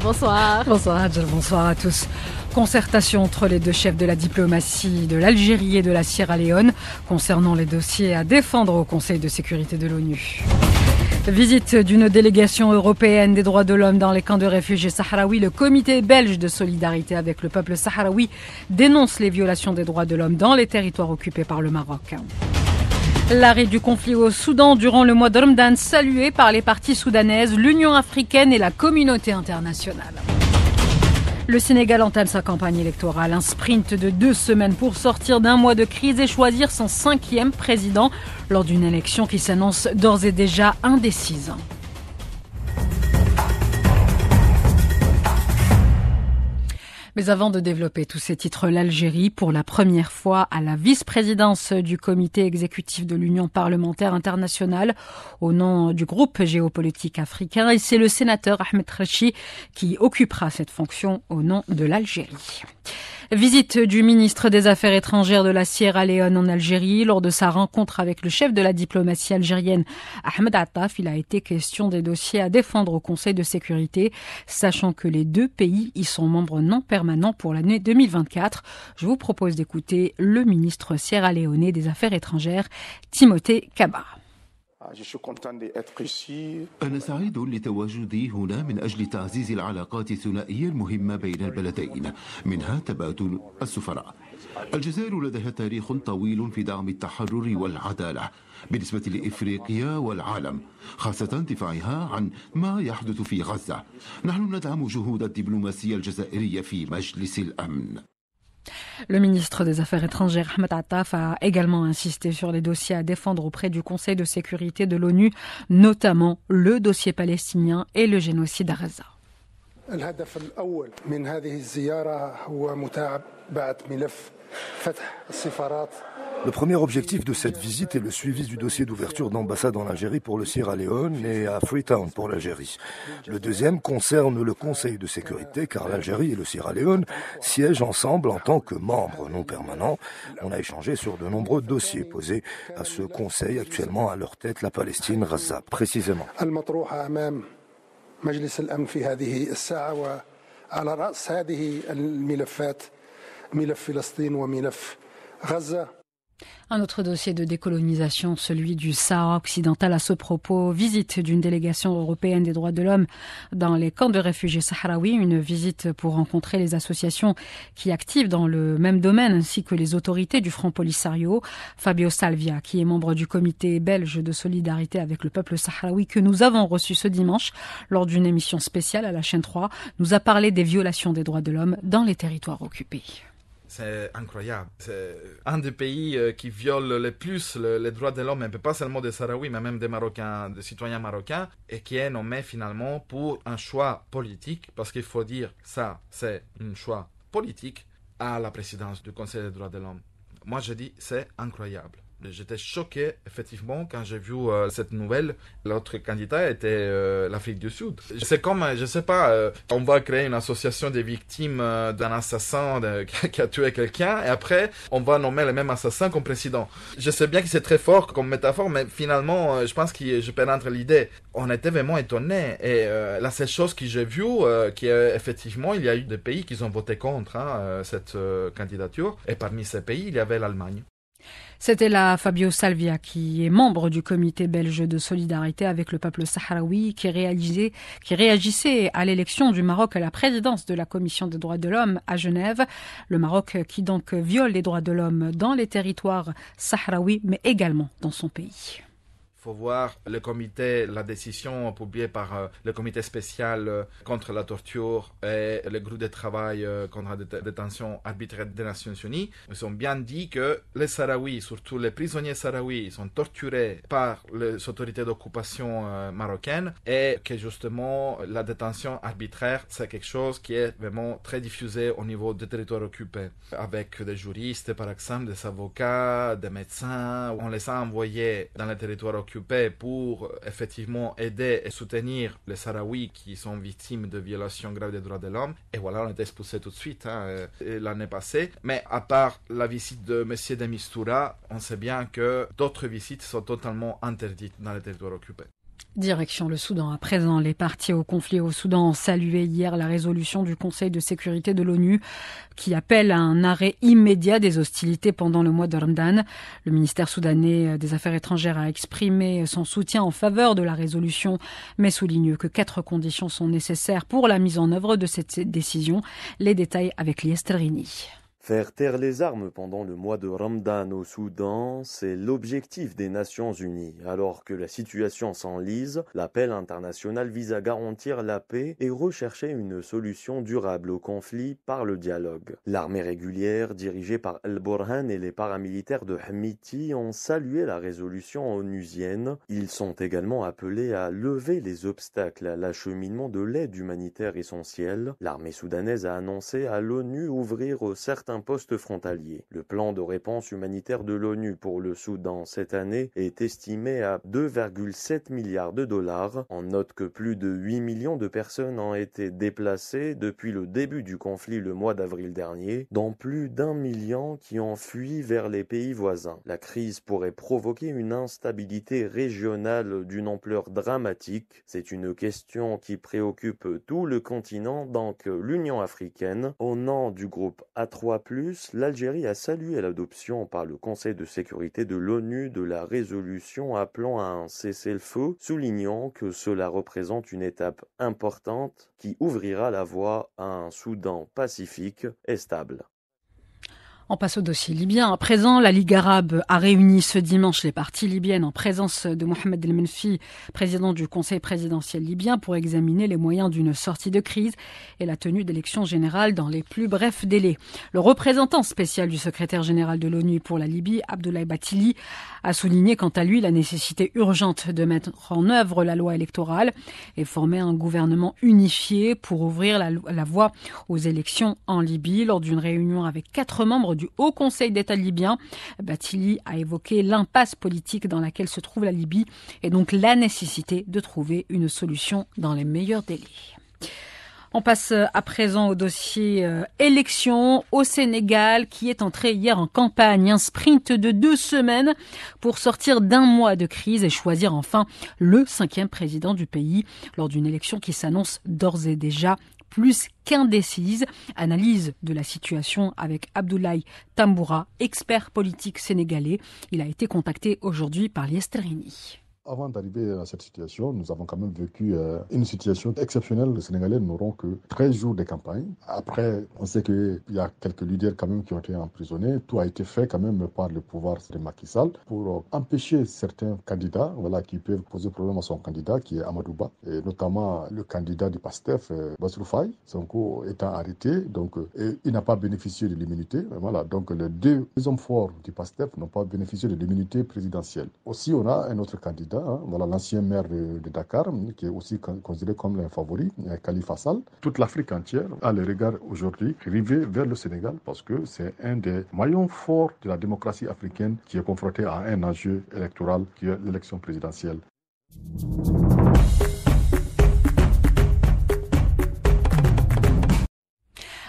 bonsoir. Bonsoir bonsoir à tous. Concertation entre les deux chefs de la diplomatie de l'Algérie et de la Sierra Leone concernant les dossiers à défendre au Conseil de sécurité de l'ONU. Visite d'une délégation européenne des droits de l'homme dans les camps de réfugiés sahraouis. Le comité belge de solidarité avec le peuple sahraoui dénonce les violations des droits de l'homme dans les territoires occupés par le Maroc. L'arrêt du conflit au Soudan durant le mois de salué par les parties soudanaises, l'Union africaine et la communauté internationale. Le Sénégal entame sa campagne électorale, un sprint de deux semaines pour sortir d'un mois de crise et choisir son cinquième président lors d'une élection qui s'annonce d'ores et déjà indécise. Mais avant de développer tous ces titres, l'Algérie, pour la première fois à la vice-présidence du comité exécutif de l'Union parlementaire internationale, au nom du groupe géopolitique africain, et c'est le sénateur Ahmed Rachi qui occupera cette fonction au nom de l'Algérie. Visite du ministre des Affaires étrangères de la Sierra Leone en Algérie. Lors de sa rencontre avec le chef de la diplomatie algérienne, Ahmed Attaf, il a été question des dossiers à défendre au Conseil de sécurité, sachant que les deux pays y sont membres non permanents Maintenant, pour l'année 2024. Je vous propose d'écouter le ministre sierra-léonais des Affaires étrangères, Timothée Kaba. Ah, je suis content d'être ici. أنا سعيد لتواجدي هنا من أجل تعزيز العلاقات الثنائية المهمة بين البلدين منها تبادل السفراء le ministre des Affaires étrangères, Ahmed Attaf, a également insisté sur les dossiers à défendre auprès du Conseil de sécurité de l'ONU, notamment le dossier palestinien et le génocide à Gaza. Le premier objectif de cette visite est le suivi du dossier d'ouverture d'ambassade en Algérie pour le Sierra Leone et à Freetown pour l'Algérie. Le deuxième concerne le Conseil de sécurité car l'Algérie et le Sierra Leone siègent ensemble en tant que membres non permanents. On a échangé sur de nombreux dossiers posés à ce Conseil actuellement à leur tête la Palestine Raza précisément. مجلس الأمن في هذه الساعة وعلى رأس هذه الملفات ملف فلسطين وملف غزة Un autre dossier de décolonisation, celui du Sahara occidental à ce propos, visite d'une délégation européenne des droits de l'homme dans les camps de réfugiés sahraouis, une visite pour rencontrer les associations qui activent dans le même domaine ainsi que les autorités du Front Polisario. Fabio Salvia, qui est membre du comité belge de solidarité avec le peuple sahraoui que nous avons reçu ce dimanche lors d'une émission spéciale à la chaîne 3, nous a parlé des violations des droits de l'homme dans les territoires occupés. C'est incroyable. C'est un des pays euh, qui viole le plus les droits de l'homme, pas seulement des Sahraouis, mais même des Marocains, des citoyens marocains, et qui est nommé finalement pour un choix politique, parce qu'il faut dire ça, c'est un choix politique à la présidence du Conseil des droits de l'homme. Moi, je dis, c'est incroyable. J'étais choqué, effectivement, quand j'ai vu euh, cette nouvelle. L'autre candidat était euh, l'Afrique du Sud. C'est comme, euh, je sais pas, on va créer une association des victimes d'un assassin qui a tué quelqu'un, et après, on va nommer le même assassin comme président. Je sais bien que c'est très fort comme métaphore, mais finalement, je pense que je entrer l'idée. On était vraiment étonnés. Et la seule chose que j'ai vue, qui est effectivement, il y a eu des pays qui ont voté contre hein, cette candidature. Et parmi ces pays, il y avait l'Allemagne. C'était là Fabio Salvia, qui est membre du comité belge de solidarité avec le peuple sahraoui, qui, qui réagissait à l'élection du Maroc à la présidence de la Commission des droits de l'homme à Genève. Le Maroc qui donc viole les droits de l'homme dans les territoires sahraouis, mais également dans son pays faut voir le comité, la décision publiée par euh, le comité spécial euh, contre la torture et le groupe de travail euh, contre la détention arbitraire des Nations Unies. Ils ont bien dit que les Sahraouis, surtout les prisonniers sahraouis, sont torturés par les autorités d'occupation marocaines et que justement la détention arbitraire, c'est quelque chose qui est vraiment très diffusé au niveau des territoires occupés. Avec des juristes, par exemple, des avocats, des médecins, on les a envoyés dans les territoires occupés pour effectivement aider et soutenir les Sahraouis qui sont victimes de violations graves des droits de l'homme. Et voilà, on été expulsé tout de suite hein, euh, l'année passée. Mais à part la visite de M. Demistura, on sait bien que d'autres visites sont totalement interdites dans les territoires occupés. Direction le Soudan. À présent, les partis au conflit au Soudan ont salué hier la résolution du Conseil de sécurité de l'ONU qui appelle à un arrêt immédiat des hostilités pendant le mois de Le ministère soudanais des Affaires étrangères a exprimé son soutien en faveur de la résolution, mais souligne que quatre conditions sont nécessaires pour la mise en œuvre de cette décision. Les détails avec Liesterini. Faire taire les armes pendant le mois de Ramadan au Soudan, c'est l'objectif des Nations Unies. Alors que la situation s'enlise, l'appel international vise à garantir la paix et rechercher une solution durable au conflit par le dialogue. L'armée régulière, dirigée par Al-Burhan et les paramilitaires de Hamiti, ont salué la résolution onusienne. Ils sont également appelés à lever les obstacles à l'acheminement de l'aide humanitaire essentielle. L'armée soudanaise a annoncé à l'ONU ouvrir certains poste Le plan de réponse humanitaire de l'ONU pour le Soudan cette année est estimé à 2,7 milliards de dollars. On note que plus de 8 millions de personnes ont été déplacées depuis le début du conflit le mois d'avril dernier, dont plus d'un million qui ont fui vers les pays voisins. La crise pourrait provoquer une instabilité régionale d'une ampleur dramatique. C'est une question qui préoccupe tout le continent, donc l'Union africaine, au nom du groupe A3 plus, l'Algérie a salué l'adoption par le Conseil de sécurité de l'ONU de la résolution appelant à un cessez-le-feu, soulignant que cela représente une étape importante qui ouvrira la voie à un Soudan pacifique et stable. On passe au dossier libyen. À présent, la Ligue arabe a réuni ce dimanche les parties libyennes en présence de Mohamed El Menfi, président du Conseil présidentiel libyen, pour examiner les moyens d'une sortie de crise et la tenue d'élections générales dans les plus brefs délais. Le représentant spécial du secrétaire général de l'ONU pour la Libye, Abdoulaye Batili, a souligné quant à lui la nécessité urgente de mettre en œuvre la loi électorale et former un gouvernement unifié pour ouvrir la, la voie aux élections en Libye lors d'une réunion avec quatre membres du Haut Conseil d'État libyen. Batili a évoqué l'impasse politique dans laquelle se trouve la Libye et donc la nécessité de trouver une solution dans les meilleurs délais. On passe euh, à présent au dossier euh, élection au Sénégal qui est entré hier en campagne. Un sprint de deux semaines pour sortir d'un mois de crise et choisir enfin le cinquième président du pays lors d'une élection qui s'annonce d'ores et déjà plus qu'indécise. Analyse de la situation avec Abdoulaye Tamboura, expert politique sénégalais. Il a été contacté aujourd'hui par Liesterini. Avant d'arriver à cette situation, nous avons quand même vécu euh, une situation exceptionnelle. Les Sénégalais n'auront que 13 jours de campagne. Après, on sait qu'il y a quelques leaders quand même qui ont été emprisonnés. Tout a été fait quand même par le pouvoir de Macky Sall pour euh, empêcher certains candidats voilà, qui peuvent poser problème à son candidat qui est Amadouba, et notamment le candidat du PASTEF, euh, Basrou Faye, son coup étant arrêté. Donc, et il n'a pas bénéficié de l'immunité. Voilà, donc les deux hommes forts du PASTEF n'ont pas bénéficié de l'immunité présidentielle. Aussi, on a un autre candidat Hein, voilà l'ancien maire de, Dakar, hein, qui est aussi considéré comme un favori, euh, Khalifa Sall. Toute l'Afrique entière a le regard aujourd'hui rivé vers le Sénégal parce que c'est un des maillons forts de la démocratie africaine qui est confronté à un enjeu électoral qui est l'élection présidentielle.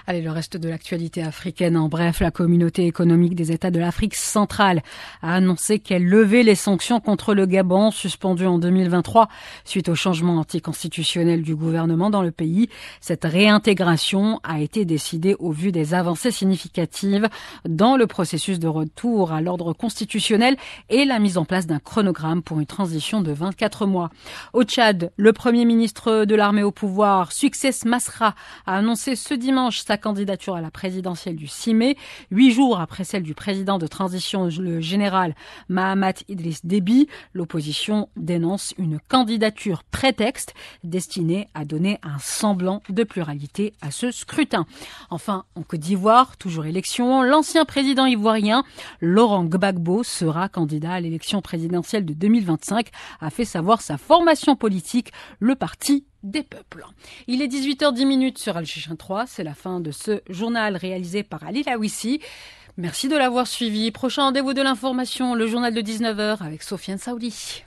Allez, le reste de l'actualité africaine. En bref, la communauté économique des États de l'Afrique centrale a annoncé qu'elle levait les sanctions contre le Gabon, suspendues en 2023 suite au changement anticonstitutionnel du gouvernement dans le pays. Cette réintégration a été décidée au vu des avancées significatives dans le processus de retour à l'ordre constitutionnel et la mise en place d'un chronogramme pour une transition de 24 mois. Au Tchad, le premier ministre de l'armée au pouvoir, Success Masra, a annoncé ce dimanche sa candidature à la présidentielle du 6 mai, huit jours après celle du président de transition, le général Mahamat Idriss Déby. L'opposition dénonce une candidature prétexte destinée à donner un semblant de pluralité à ce scrutin. Enfin, en Côte d'Ivoire, toujours élection, l'ancien président ivoirien Laurent Gbagbo sera candidat à l'élection présidentielle de 2025, a fait savoir sa formation politique, le parti des peuples. Il est 18h10 sur al 3, c'est la fin de ce journal réalisé par Ali Lawissi. Merci de l'avoir suivi. Prochain rendez-vous de l'information, le journal de 19h avec Sofiane Saouli.